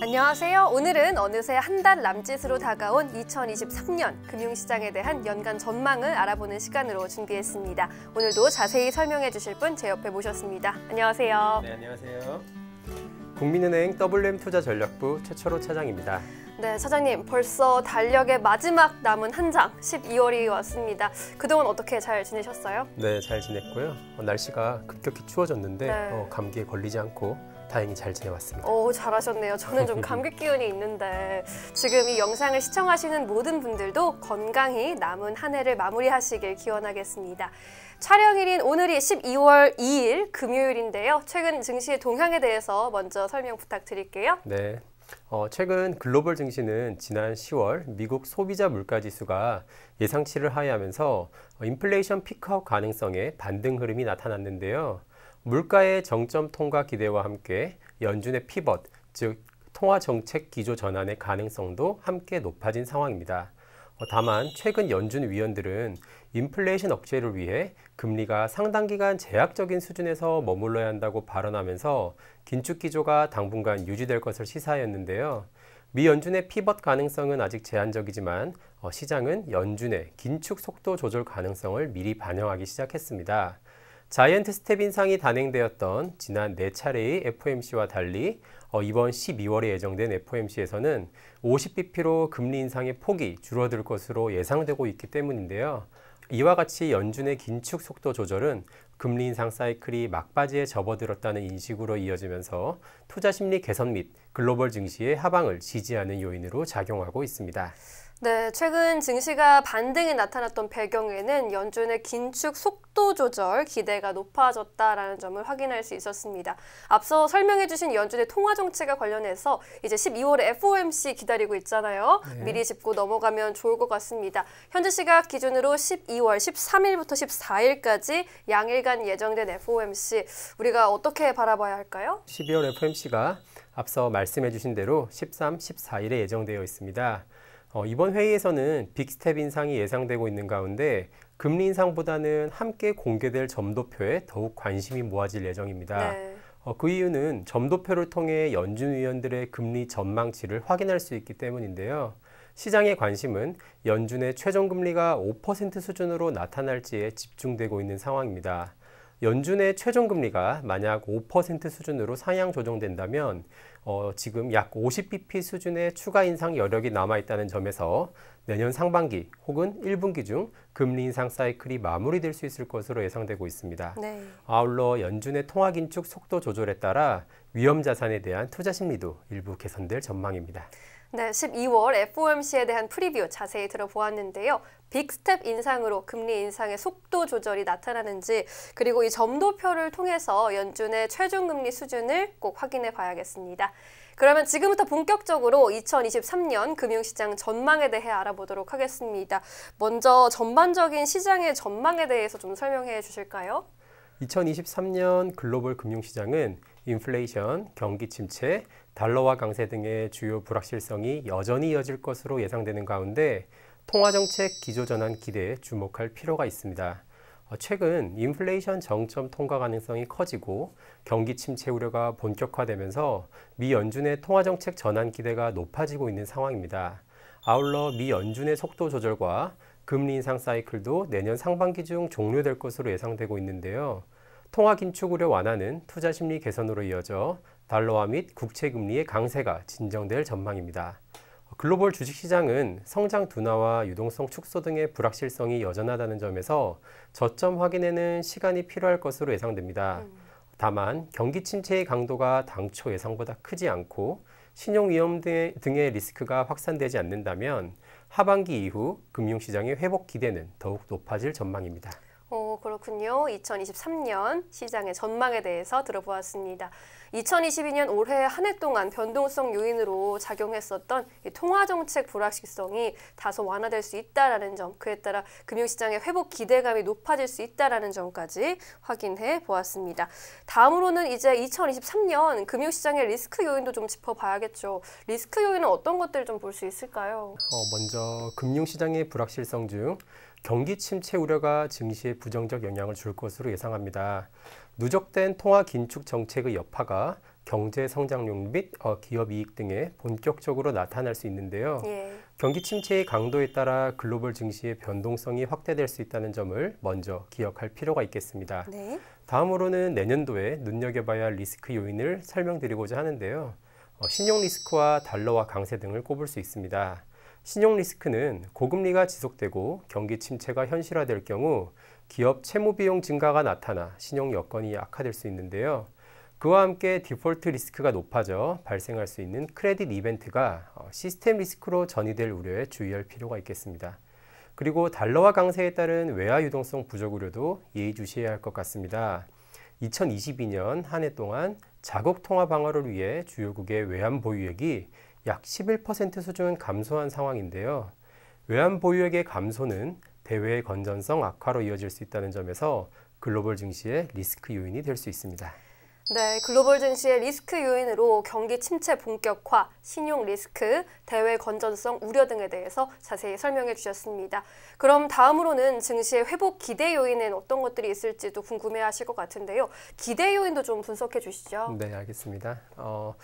안녕하세요. 오늘은 어느새 한 달 남짓으로 다가온 2023년 금융시장에 대한 연간 전망을 알아보는 시간으로 준비했습니다. 오늘도 자세히 설명해 주실 분 제 옆에 모셨습니다. 안녕하세요. 네, 안녕하세요. 국민은행 WM투자전략부 최철호 차장입니다. 네, 사장님 벌써 달력의 마지막 남은 한 장, 12월이 왔습니다. 그동안 어떻게 잘 지내셨어요? 네, 잘 지냈고요. 어, 날씨가 급격히 추워졌는데 네. 어, 감기에 걸리지 않고 다행히 잘 지내왔습니다. 오, 잘하셨네요. 저는 좀 감기 기운이 있는데 지금 이 영상을 시청하시는 모든 분들도 건강히 남은 한 해를 마무리하시길 기원하겠습니다. 촬영일인 오늘이 12월 2일 금요일인데요. 최근 증시의 동향에 대해서 먼저 설명 부탁드릴게요. 네. 어, 최근 글로벌 증시는 지난 10월 미국 소비자 물가지수가 예상치를 하회하면서 인플레이션 피크아 가능성의 반등 흐름이 나타났는데요. 물가의 정점 통과 기대와 함께 연준의 피벗, 즉 통화 정책 기조 전환의 가능성도 함께 높아진 상황입니다. 어, 다만 최근 연준 위원들은 인플레이션 억제를 위해 금리가 상당 기간 제약적인 수준에서 머물러야 한다고 발언하면서 긴축 기조가 당분간 유지될 것을 시사하는데요미 연준의 피벗 가능성은 아직 제한적이지만 어, 시장은 연준의 긴축 속도 조절 가능성을 미리 반영하기 시작했습니다. 자이언트 스텝 인상이 단행되었던 지난 네차례의 FOMC와 달리 어, 이번 12월에 예정된 FOMC에서는 50bp로 금리 인상의 폭이 줄어들 것으로 예상되고 있기 때문인데요. 이와 같이 연준의 긴축 속도 조절은 금리 인상 사이클이 막바지에 접어들었다는 인식으로 이어지면서 투자 심리 개선 및 글로벌 증시의 하방을 지지하는 요인으로 작용하고 있습니다. 네, 최근 증시가 반등이 나타났던 배경에는 연준의 긴축 속도 조절 기대가 높아졌다라는 점을 확인할 수 있었습니다. 앞서 설명해 주신 연준의 통화 정책과 관련해서 이제 12월에 FOMC 기다리고 있잖아요. 네. 미리 짚고 넘어가면 좋을 것 같습니다. 현재 시각 기준으로 12월 13일부터 14일까지 양일간 예정된 FOMC 우리가 어떻게 바라봐야 할까요? 12월 FOMC가 앞서 말씀해 주신 대로 13, 14일에 예정되어 있습니다. 어, 이번 회의에서는 빅스텝 인상이 예상되고 있는 가운데 금리 인상보다는 함께 공개될 점도표에 더욱 관심이 모아질 예정입니다. 네. 어, 그 이유는 점도표를 통해 연준 위원들의 금리 전망치를 확인할 수 있기 때문인데요. 시장의 관심은 연준의 최종 금리가 5% 수준으로 나타날지에 집중되고 있는 상황입니다. 연준의 최종 금리가 만약 5% 수준으로 상향 조정된다면 어, 지금 약 50bp 수준의 추가 인상 여력이 남아있다는 점에서 내년 상반기 혹은 1분기 중 금리 인상 사이클이 마무리될 수 있을 것으로 예상되고 있습니다. 네. 아울러 연준의 통화 긴축 속도 조절에 따라 위험 자산에 대한 투자 심리도 일부 개선될 전망입니다. 네, 12월 FOMC에 대한 프리뷰 자세히 들어보았는데요. 빅스텝 인상으로 금리 인상의 속도 조절이 나타나는지 그리고 이 점도표를 통해서 연준의 최종금리 수준을 꼭 확인해 봐야겠습니다. 그러면 지금부터 본격적으로 2023년 금융시장 전망에 대해 알아보도록 하겠습니다. 먼저 전반적인 시장의 전망에 대해서 좀 설명해 주실까요? 2023년 글로벌 금융시장은 인플레이션, 경기 침체, 달러화 강세 등의 주요 불확실성이 여전히 이어질 것으로 예상되는 가운데 통화정책 기조전환 기대에 주목할 필요가 있습니다. 어, 최근 인플레이션 정점 통과 가능성이 커지고 경기 침체 우려가 본격화되면서 미 연준의 통화정책 전환 기대가 높아지고 있는 상황입니다. 아울러 미 연준의 속도 조절과 금리 인상 사이클도 내년 상반기 중 종료될 것으로 예상되고 있는데요. 통화 긴축 우려 완화는 투자 심리 개선으로 이어져 달러화 및 국채 금리의 강세가 진정될 전망입니다. 글로벌 주식시장은 성장 둔화와 유동성 축소 등의 불확실성이 여전하다는 점에서 저점 확인에는 시간이 필요할 것으로 예상됩니다. 다만 경기 침체의 강도가 당초 예상보다 크지 않고 신용 위험 등의 리스크가 확산되지 않는다면 하반기 이후 금융시장의 회복 기대는 더욱 높아질 전망입니다. 어. 그렇군요. 2023년 시장의 전망에 대해서 들어보았습니다. 2022년 올해 한 해 동안 변동성 요인으로 작용했었던 통화 정책 불확실성이 다소 완화될 수 있다라는 점, 그에 따라 금융시장의 회복 기대감이 높아질 수 있다라는 점까지 확인해 보았습니다. 다음으로는 이제 2023년 금융시장의 리스크 요인도 좀 짚어봐야겠죠. 리스크 요인은 어떤 것들을 좀볼 수 있을까요? 어, 먼저 금융시장의 불확실성 중 경기 침체 우려가 증시에 부정적 가격 영향을 줄 것으로 예상합니다. 누적된 통화 긴축 정책의 여파가 경제 성장률 및 어, 기업 이익 등에 본격적으로 나타날 수 있는데요. 예. 경기 침체의 강도에 따라 글로벌 증시의 변동성이 확대될 수 있다는 점을 먼저 기억할 필요가 있겠습니다. 네. 다음으로는 내년도에 눈여겨봐야 할 리스크 요인을 설명드리고자 하는데요. 어, 신용 리스크와 달러와 강세 등을 꼽을 수 있습니다. 신용 리스크는 고금리가 지속되고 경기 침체가 현실화될 경우 기업 채무 비용 증가가 나타나 신용 여건이 악화될 수 있는데요. 그와 함께 디폴트 리스크가 높아져 발생할 수 있는 크레딧 이벤트가 어, 시스템 리스크로 전이될 우려에 주의할 필요가 있겠습니다. 그리고 달러화 강세에 따른 외화 유동성 부족 우려도 예의주시해야 할 것 같습니다. 2022년 한 해 동안 자국 통화 방어를 위해 주요국의 외환 보유액이 약11% 수준 감소한 상황인데요. 외환 보유액의 감소는 대외의 건전성 악화로 이어질 수 있다는 점에서 글로벌 증시의 리스크 요인이 될 수 있습니다. 네, 글로벌 증시의 리스크 요인으로 경기 침체 본격화, 신용 리스크, 대외 건전성 우려 등에 대해서 자세히 설명해 주셨습니다. 그럼 다음으로는 증시의 회복 기대 요인은 어떤 것들이 있을지도 궁금해 하실 것 같은데요. 기대 요인도 좀 분석해 주시죠. 네, 알겠습니다. 어,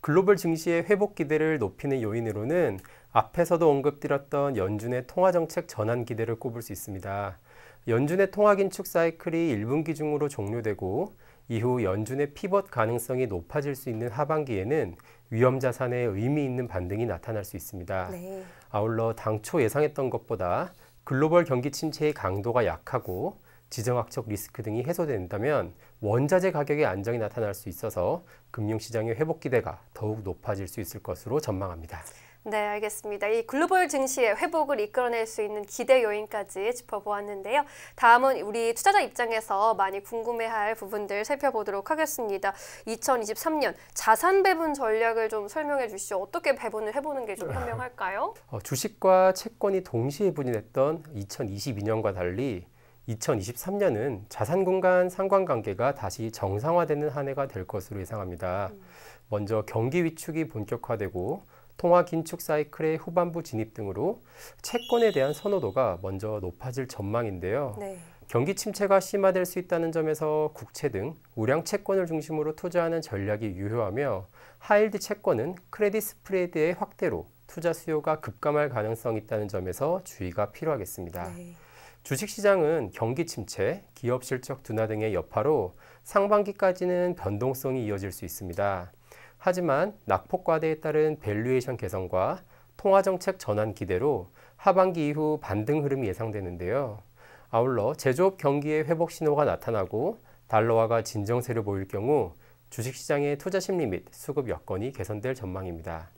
글로벌 증시의 회복 기대를 높이는 요인으로는 앞에서도 언급드렸던 연준의 통화정책 전환 기대를 꼽을 수 있습니다. 연준의 통화 긴축 사이클이 1분기 중으로 종료되고 이후 연준의 피벗 가능성이 높아질 수 있는 하반기에는 위험 자산의 의미 있는 반등이 나타날 수 있습니다. 네. 아울러 당초 예상했던 것보다 글로벌 경기 침체의 강도가 약하고 지정학적 리스크 등이 해소된다면 원자재 가격의 안정이 나타날 수 있어서 금융시장의 회복 기대가 더욱 높아질 수 있을 것으로 전망합니다. 네, 알겠습니다. 이 글로벌 증시의 회복을 이끌어낼 수 있는 기대 요인까지 짚어보았는데요. 다음은 우리 투자자 입장에서 많이 궁금해할 부분들 살펴보도록 하겠습니다. 2023년 자산 배분 전략을 좀 설명해 주시죠. 어떻게 배분을 해보는 게좀 네. 현명할까요? 어, 주식과 채권이 동시에 분인했던 2022년과 달리 2023년은 자산 공간 상관관계가 다시 정상화되는 한 해가 될 것으로 예상합니다. 음. 먼저 경기 위축이 본격화되고 통화 긴축 사이클의 후반부 진입 등으로 채권에 대한 선호도가 먼저 높아질 전망인데요. 네. 경기 침체가 심화될 수 있다는 점에서 국채 등 우량 채권을 중심으로 투자하는 전략이 유효하며 하일드 채권은 크레딧 스프레드의 확대로 투자 수요가 급감할 가능성이 있다는 점에서 주의가 필요하겠습니다. 네. 주식시장은 경기 침체, 기업 실적 둔화 등의 여파로 상반기까지는 변동성이 이어질 수 있습니다. 하지만 낙폭과대에 따른 밸류에이션 개선과 통화정책 전환 기대로 하반기 이후 반등 흐름이 예상되는데요. 아울러 제조업 경기의 회복 신호가 나타나고 달러화가 진정세를 보일 경우 주식시장의 투자 심리 및 수급 여건이 개선될 전망입니다.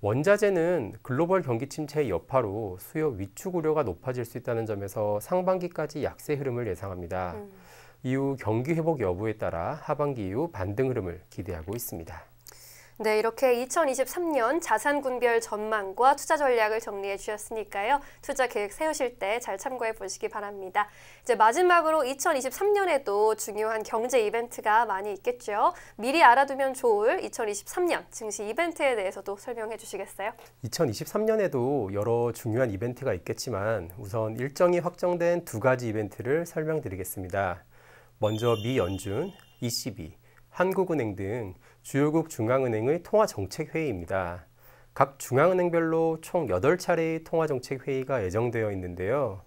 원자재는 글로벌 경기 침체의 여파로 수요 위축 우려가 높아질 수 있다는 점에서 상반기까지 약세 흐름을 예상합니다. 음. 이후 경기 회복 여부에 따라 하반기 이후 반등 흐름을 기대하고 있습니다. 네, 이렇게 2023년 자산 군별 전망과 투자 전략을 정리해 주셨으니까요. 투자 계획 세우실 때 잘 참고해 보시기 바랍니다. 이제 마지막으로 2023년에도 중요한 경제 이벤트가 많이 있겠죠. 미리 알아두면 좋을 2023년 증시 이벤트에 대해서도 설명해 주시겠어요? 2023년에도 여러 중요한 이벤트가 있겠지만 우선 일정이 확정된 두 가지 이벤트를 설명드리겠습니다. 먼저 미 연준, ECB, 한국은행 등 주요국 중앙은행의 통화정책회의입니다. 각 중앙은행별로 총 8차례의 통화정책회의가 예정되어 있는데요.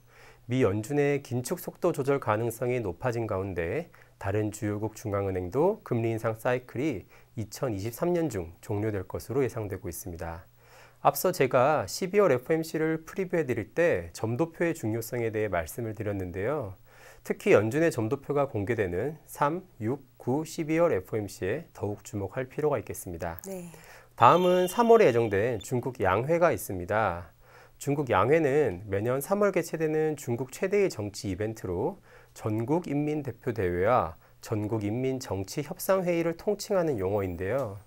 미 연준의 긴축 속도 조절 가능성이 높아진 가운데 다른 주요국 중앙은행도 금리 인상 사이클이 2023년 중 종료될 것으로 예상되고 있습니다. 앞서 제가 12월 FMC를 프리뷰해 드릴 때 점도표의 중요성에 대해 말씀을 드렸는데요. 특히 연준의 점도표가 공개되는 3, 6, 9, 12월 FOMC에 더욱 주목할 필요가 있겠습니다. 네. 다음은 3월에 예정된 중국 양회가 있습니다. 중국 양회는 매년 3월 개최되는 중국 최대의 정치 이벤트로 전국 인민 대표 대회와 전국 인민 정치 협상 회의를 통칭하는 용어인데요.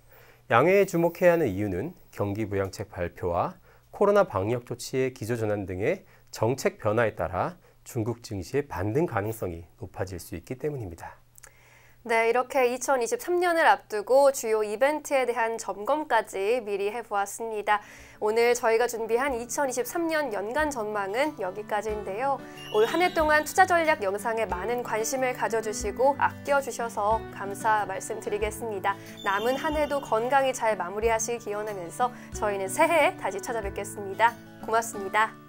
양회에 주목해야 하는 이유는 경기 부양책 발표와 코로나 방역 조치의 기조 전환 등의 정책 변화에 따라 중국 증시의 반등 가능성이 높아질 수 있기 때문입니다. 네, 이렇게 2023년을 앞두고 주요 이벤트에 대한 점검까지 미리 해보았습니다. 오늘 저희가 준비한 2023년 연간 전망은 여기까지인데요. 올한해 동안 투자 전략 영상에 많은 관심을 가져주시고 아껴주셔서 감사 말씀드리겠습니다. 남은 한 해도 건강히 잘 마무리하시기 기원하면서 저희는 새해에 다시 찾아뵙겠습니다. 고맙습니다.